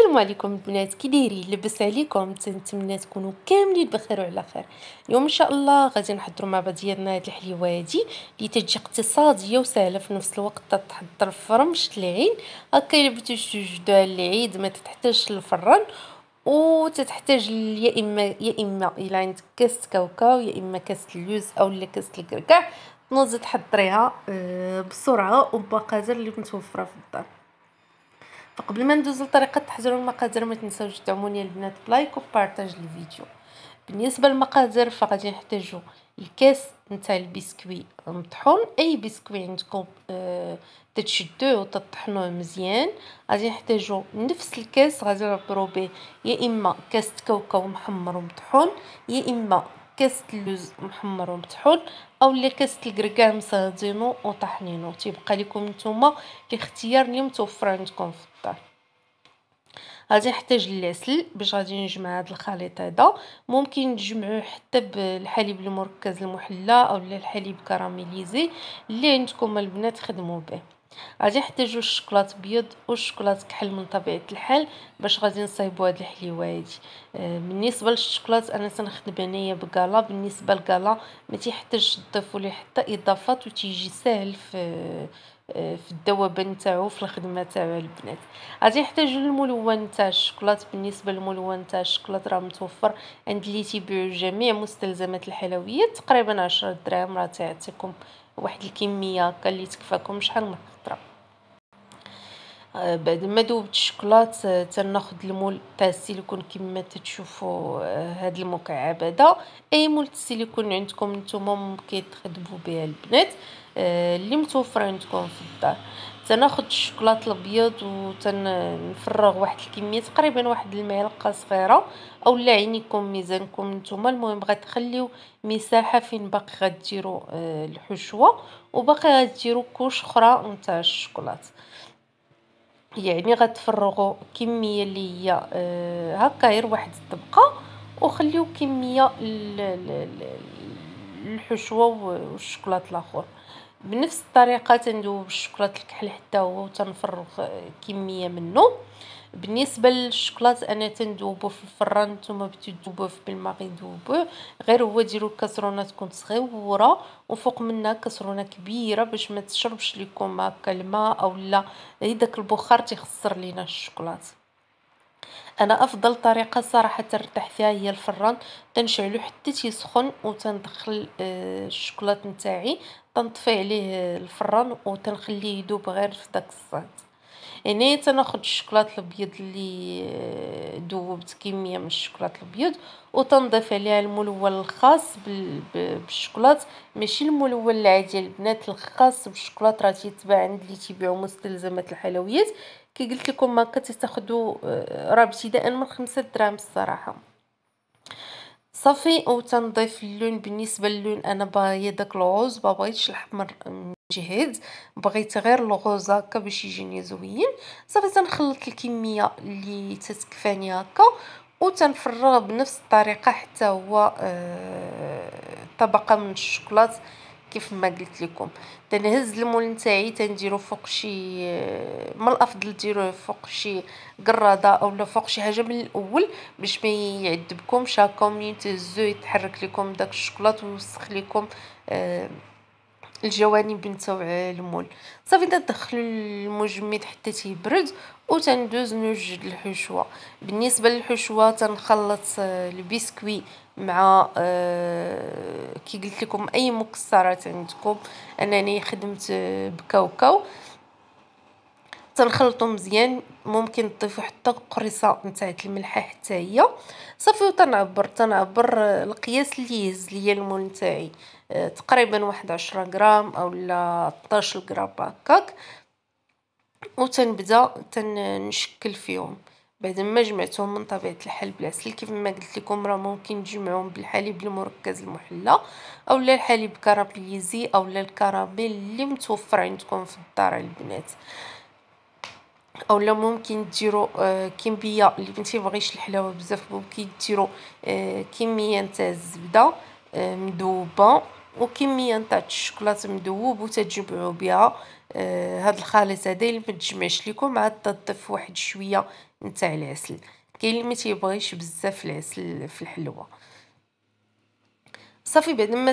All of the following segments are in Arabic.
السلام عليكم البنات كي دايرين لاباس عليكم نتمنى تكونوا كاملين بخير وعلى خير اليوم ان شاء الله غادي نحضروا مع بعضياتنا هاد الحليوه هادي اللي تجي اقتصاديه وسهله في نفس الوقت تتحضر في رمشه العين هكا الا بغيتي تجدوها للعيد ما تحتاجش للفران وتتحتاج يا اما يا اما الى عندك كاس كاوكاو يا اما كاس اللوز اولا كاس الكركاع تنوض تحضريها آه، بسرعه وبمقادير اللي متوفره في الدار قبل ما ندوزو لطريقه تحضير المقادير ما تنساوش تدعموني البنات بلايك وبارتاج الفيديو بالنسبه للمقادير فغادي نحتاجو الكاس نتاع البسكوي المطحون اي بسكوي عندكم آه تتشدوه وتطحنوه مزيان غادي نحتاجو نفس الكاس غادي نعبرو به يا اما كاس كاوكاو محمر ومطحون يا اما كاست اللوز محمر ومطحون اولا كاست الكركاع مصهدينو وطحنينو تيبقى لكم نتوما الاختيار اللي متوفر عندكم في الدار غادي نحتاج العسل باش غادي نجمع هذا الخليط هذا ممكن تجمعوه حتى بالحليب المركز المحلى اولا الحليب كراميليزي اللي عندكم البنات خدموا به غادي نحتاجو الشكلاط بيض والشكلاط كحل من طبيعه الحال باش غادي نصايبو هاد الحليوه آه، هادي بالنسبه للشكلاط انا تنخدم انايا بكالا بالنسبه لكالا ما تيحتاجش تضيفوا ليه حتى اضافات وتيجي ساهل في آه، في الذوبان تاعو في الخدمه تاعو البنات غادي نحتاجو الملون تاع الشوكولات بالنسبه للملون تاع الشوكولات راه متوفر عند اللي تيبيعو جميع مستلزمات الحلويات تقريبا 10 دراهم راه تعطيكم واحد الكميه هكا اللي تكفاكم شحال من خطره آه، بعد ما ذوبت الشكلاط آه، تناخذ المول تاع السيليكون كما تشوفوا آه، هاد المكعب هذا اي مول السيليكون عندكم نتوما ممكن تخدموا به البنات اللي متوفر عندكم في الدار تناخد الشوكولاط الابيض وتنفرغ واحد الكميه تقريبا واحد المعلقه صغيره اولا عينيكم ميزانكم نتوما المهم غتخليو مساحه فين باقي غديروا آه، الحشوه وباقي غديروا كوش اخرى نتاع الشوكولاط يعني غتفرغوا كميه اللي هي آه، هكا غير واحد الطبقه وخليو كميه الحشوه والشوكولاط الاخر بنفس الطريقه تندوب الشوكولاط الكحل حتى هو وتنفرغ كميه منه بالنسبه للشوكولاط انا تندوبو في الفران نتوما بتدوبوه في بالماء غيدوبوه غير هو ديرو الكاسرونه تكون صغيره وفوق منها كاسرونه كبيره باش ما تشربش لكم هكا الماء اولا داك البخار تيخسر لينا الشوكولاط انا افضل طريقه صراحه ترتاح فيها هي الفران تنشعلو حتى تيسخن وتندخل آه، الشكلاط نتاعي تنطفي عليه الفران وتنخليه يدوب غير في داك الصاد هنايا يعني تناخد الشكلاط الابيض اللي آه، دوبت كميه من الشكلاط الابيض وتنضيف عليها الملون الخاص بالشكلاط ماشي الملون العادي البنات الخاص بالشكلاط راه تيتباع عند اللي تيبيعوا مستلزمات الحلويات كي قلت لكم مكه آه، تاخذوا راه ابتداء من خمسة دراهم الصراحه صافي وتنضيف اللون بالنسبه للون انا باغيه داك الغوز ما بغيتش الاحمر جهد بغيت غير الغوز هكا باش يجيني زوين صافي تنخلط الكميه اللي تتكفاني هكا وتنفرغ بنفس الطريقه حتى هو آه، طبقه من الشوكولاط كيف ما قلت لكم تنهز المول نتاعي تنديرو فوق شي من الافضل ديروه فوق شي قراده اولا فوق شي حاجه من الاول باش ما يعذبكم شاكم تهزوه يتحرك لكم داك الشوكولاط ويوسخ لكم آه الجوانب نتاو المول صافي تدخلو المجمد حتى تيبرد و تندوز نوجد الحشوه بالنسبه للحشوه تنخلط آه، البسكوي مع آه، كي قلت لكم اي مكسرات عندكم انني خدمت آه، بكاوكاو تنخلطو مزيان ممكن نضيفو حتى قرصه نتاع الملحه حتى هي صافي وتنعبر تنعبر القياس اللي يهز ليا المول نتاعي آه، تقريبا واحد عشرة غرام لا طاش غرام هكاك وتنبدا تنشكل فيهم بعد ما جمعتهم من طبيعه الحال بالعسل كيف ما قلت لكم راه ممكن تجمعهم بالحليب المركز المحلى او لا الحليب او لا الكراميل اللي متوفر عندكم في الدار البنات اولا ممكن ديروا آه، كميه اللي بنتي بغيش الحلاوه بزاف ممكن ديروا آه، كميه نتاع الزبده آه، مذوبه وكميه نتاع الشوكولاته مذوب وتجمعوا بها هاد الخليط هذا اللي ما تجمعش لكم عاد تضيف واحد شويه نتاع العسل كاين اللي ما تيبغيش بزاف العسل في الحلوه صافي بعد ما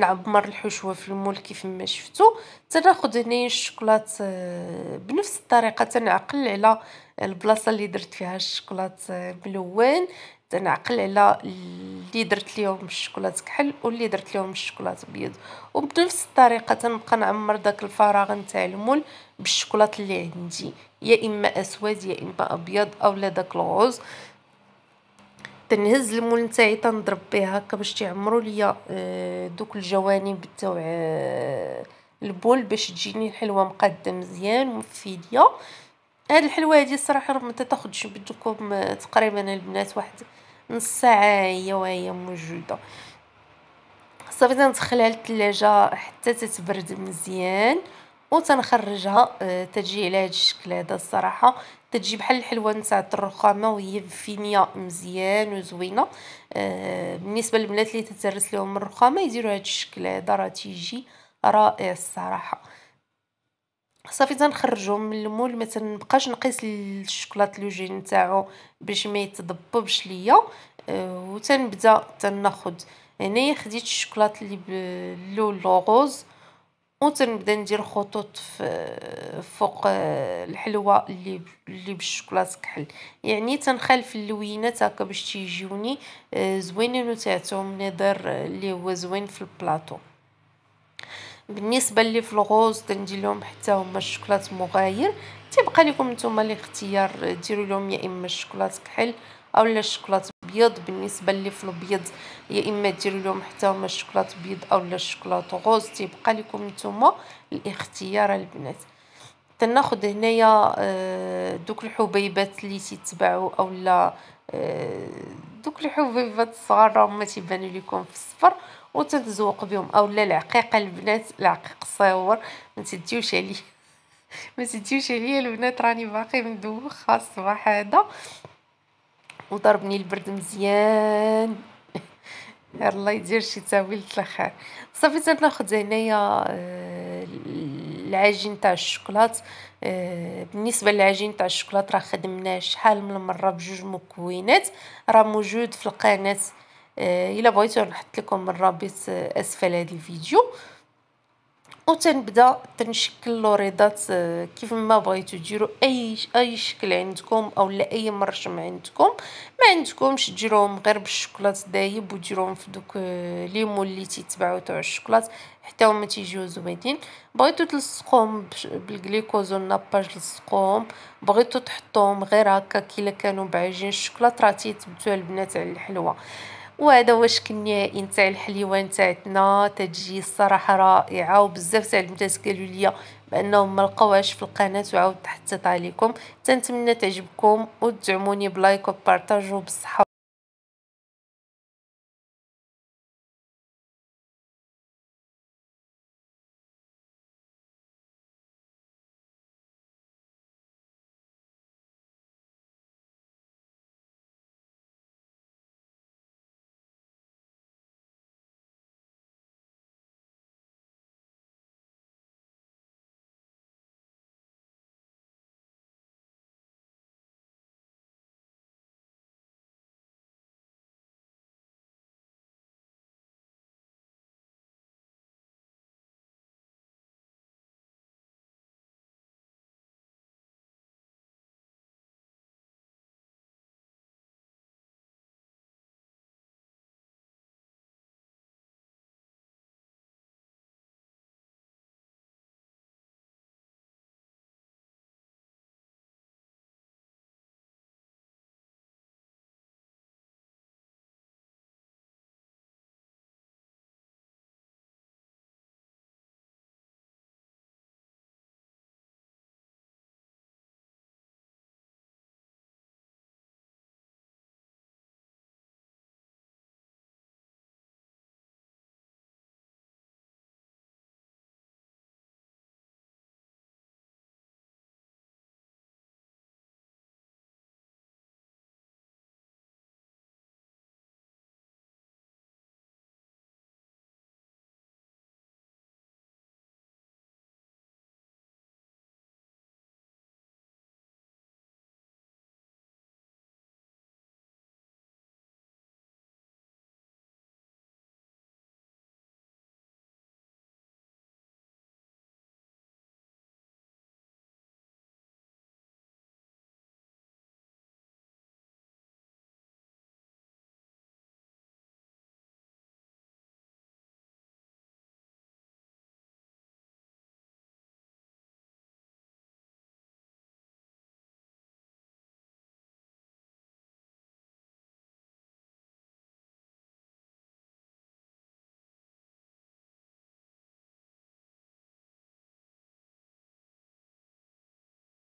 نعمر الحشوه في المول كيف ما شفتوا تناخذ هنا الشوكولات آه، بنفس الطريقه تنعقل على البلاصه اللي درت فيها الشوكولات آه، ملون تنعقل على اللي درت ليهم الشوكولات كحل واللي درت ليهم الشوكولات ابيض وبنفس الطريقه تنبقى نعمر داك الفراغ نتاع المول بالشوكولات اللي عندي يا اما اسود يا اما ابيض اولا داك الغوز تنهز نتاعي تنضرب بها هكا باش تعمروا ليا آه، دوك الجوانب تاع آه، البول باش تجيني الحلوه مقاده مزيان ومفيديه هاد الحلوه هادي الصراحه ما تاخذش بدكم آه، تقريبا البنات واحد نص ساعه هي وهي موجوده صافي تندخلها للثلاجه حتى تتبرد مزيان وتنخرجها تجي على هاد الشكل هذا الصراحه تجي بحال الحلوه نتاع الرخامه وهي فينيه مزيان وزوينه آه بالنسبه للبنات اللي تترس لهم الرخامه يديروا هذا الشكل هذا راه تيجي رائع الصراحه صافي تنخرجهم من المول ما تنبقاش نقيس الشوكولات لوجين نتاعو باش ما يتضببش ليا آه، وتنبدا تناخد هنايا خديت الشوكولات اللي بلون لوغوز ونتنبدا ندير خطوط فوق آه، الحلوى اللي اللي بالشوكولاته كحل يعني تنخلف اللوينات هكا باش تيجيوني آه، زوينين وتعطيهم نظر آه، اللي هو زوين في البلاطو بالنسبه لي الغوز تندير لهم حتى هما الشوكولاط مغاير تيبقى لكم نتوما الاختيار ديروا لهم يا اما الشوكولاط كحل اولا الشوكولاط الابيض بالنسبه اللي في الابيض يا اما ديروا لهم حتى هما الشوكولاط بيض اولا الشوكولاط غوز تيبقى لكم نتوما الاختيار البنات تناخذ هنايا آه، دوك الحبيبات اللي تتبعوا اولا آه، دوك الحبيبات الصغار ما تيبانوا لكم في الصفر وتتزوق بهم اولا العقيقه البنات العقيق صور ما تديوش عليه ما تديوش عليا البنات راني باقي مدوخه الصباح هذا وضربني البرد مزيان الله يدير شي تاويل الخير صافي ناخذ هنايا آه، العجين تاع الشوكولات آه، بالنسبه للعجين تاع الشوكولات راه خدمناه شحال من مره بجوج مكونات راه موجود في القناه آه، الا بغيتو نحط لكم الرابط اسفل هذا الفيديو او تنبدا تنشكل لوريضات آه، كيف ما بغيتو ديروا اي اي شكل عندكم او لا اي مرشم عندكم ما عندكمش ديروهم غير بالشوكولات دايب وديروهم في دوك آه، ليمون اللي تيتباعو تاع الشوكولات حتى هما تيجيو زوينين بغيتو تلصقوهم بالجليكوز والناباج لصقوهم بغيتو تحطوهم غير هكا كي كانوا بعجين الشوكولات راه تيتبتوها البنات على الحلوه وهذا واش النهائي نتاع الحليوه نتاعتنا تجي الصراحه رائعه وبزاف تاع البنات قالوا لي بانهم ما لقاوهاش في القناه وعاود حطيت عليكم تنتمنى تعجبكم وتدعموني بلايك وبارطاج وبالصحه